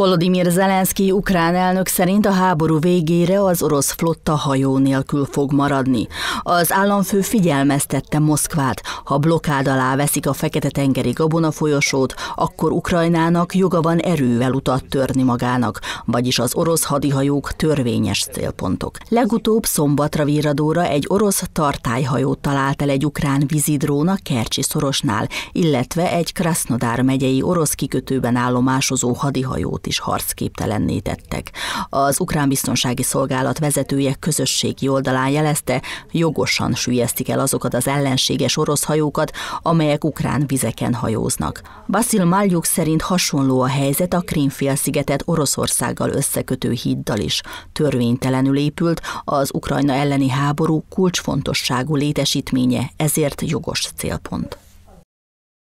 Volodymyr Zelenszky ukrán elnök szerint a háború végére az orosz flotta hajó nélkül fog maradni. Az államfő figyelmeztette Moszkvát, ha blokád alá veszik a Fekete-tengeri Gabona folyosót, akkor Ukrajnának joga van erővel utat törni magának, vagyis az orosz hadihajók törvényes célpontok. Legutóbb szombatra víradóra egy orosz tartályhajót talált el egy ukrán vízidrón a Kercsi szorosnál, illetve egy Krasnodár megyei orosz kikötőben állomásozó hadihajót is harcképtelenné tettek. Az ukrán biztonsági szolgálat vezetője közösségi oldalán jelezte, jogosan sülyeztik el azokat az ellenséges orosz hajókat, amelyek ukrán vizeken hajóznak. Basil Maljuk szerint hasonló a helyzet a Krímfélszigetet Oroszországgal összekötő híddal is. Törvénytelenül épült, az Ukrajna elleni háború kulcsfontosságú létesítménye, ezért jogos célpont.